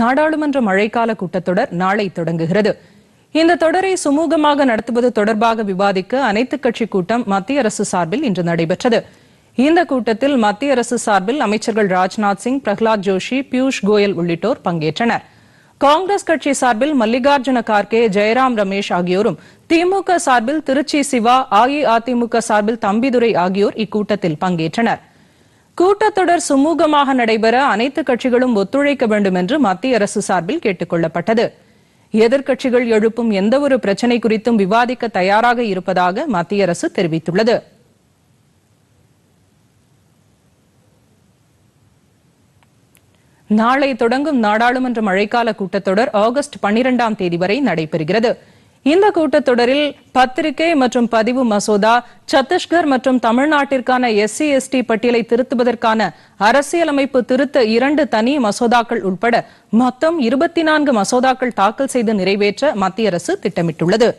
நாடாளுமன்ற மழைக்கால கூட்டத்தொடர் நாளை தொடங்குகிறது இந்த தொடரை சுமூகமாக நடத்துவது தொடர்பாக விவாதிக்க அனைத்துக் கட்சி கூட்டம் மத்திய அரசு சார்பில் இன்று நடைபெற்றது இந்த கூட்டத்தில் மத்திய அரசு சார்பில் அமைச்சர்கள் ராஜ்நாத் சிங் பிரகலாத் ஜோஷி பியூஷ் கோயல் உள்ளிட்டோர் பங்கேற்றனர் காங்கிரஸ் கட்சி சார்பில் மல்லிகார்ஜுன கார்கே ஜெயராம் ரமேஷ் ஆகியோரும் திமுக சார்பில் திருச்சி சிவா அஇஅதிமுக சார்பில் தம்பிதுரை ஆகியோர் இக்கூட்டத்தில் பங்கேற்றனா் கூட்டத்தொடர் சுமூகமாக நடைபெற அனைத்து கட்சிகளும் ஒத்துழைக்க வேண்டும் என்று மத்திய அரசு சார்பில் கேட்டுக் கொள்ளப்பட்டது எதிர்க்கட்சிகள் எழுப்பும் எந்தவொரு பிரச்சினை குறித்தும் விவாதிக்க தயாராக இருப்பதாக மத்திய அரசு தெரிவித்துள்ளது நாளை தொடங்கும் நாடாளுமன்ற மழைக்கால கூட்டத்தொடர் ஆகஸ்ட் பன்னிரண்டாம் தேதி வரை நடைபெறுகிறது இந்த கூட்டத்தொடரில் பத்திரிகை மற்றும் பதிவு மசோதா சத்தீஸ்கர் மற்றும் தமிழ்நாட்டிற்கான எஸ்சி எஸ்டி பட்டியலை திருத்துவதற்கான அரசியலமைப்பு திருத்த இரண்டு தனி மசோதாக்கள் உட்பட மொத்தம் இருபத்தி நான்கு மசோதாக்கள் தாக்கல் செய்து நிறைவேற்ற மத்திய அரசு திட்டமிட்டுள்ளது